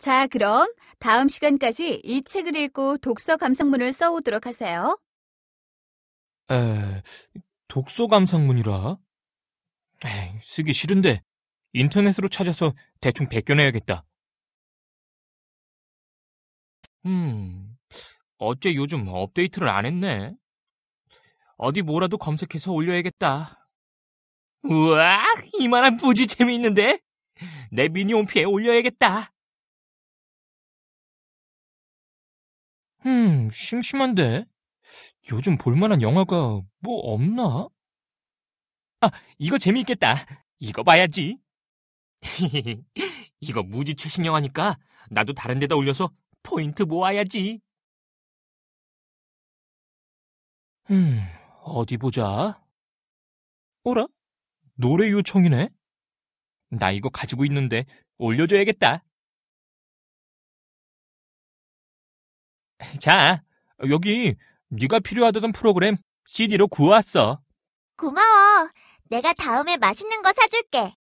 자, 그럼 다음 시간까지 이 책을 읽고 독서 감상문을 써오도록 하세요. 에, 독서 감상문이라? 에 쓰기 싫은데 인터넷으로 찾아서 대충 베껴내야겠다. 음, 어째 요즘 업데이트를 안 했네? 어디 뭐라도 검색해서 올려야겠다. 우와, 이만한 부지 재미있는데? 내 미니홈피에 올려야겠다. 음, 심심한데? 요즘 볼만한 영화가 뭐 없나? 아, 이거 재미있겠다. 이거 봐야지. 이거 무지 최신 영화니까 나도 다른 데다 올려서 포인트 모아야지. 음, 어디 보자. 어라? 노래 요청이네? 나 이거 가지고 있는데 올려줘야겠다. 자, 여기 네가 필요하다던 프로그램 CD로 구워왔어. 고마워. 내가 다음에 맛있는 거 사줄게.